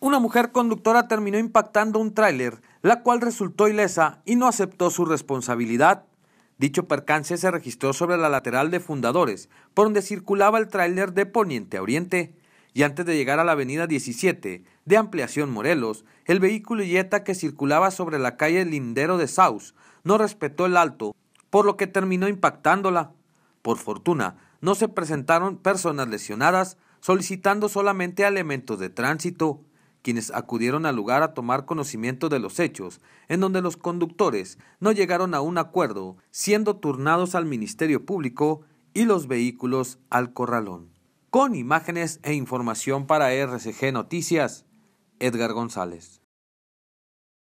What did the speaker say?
Una mujer conductora terminó impactando un tráiler, la cual resultó ilesa y no aceptó su responsabilidad. Dicho percance se registró sobre la lateral de Fundadores, por donde circulaba el tráiler de Poniente a Oriente, y antes de llegar a la avenida 17 de Ampliación Morelos, el vehículo yeta que circulaba sobre la calle Lindero de Saus no respetó el alto, por lo que terminó impactándola. Por fortuna, no se presentaron personas lesionadas, solicitando solamente elementos de tránsito quienes acudieron al lugar a tomar conocimiento de los hechos, en donde los conductores no llegaron a un acuerdo, siendo turnados al Ministerio Público y los vehículos al corralón. Con imágenes e información para RCG Noticias, Edgar González.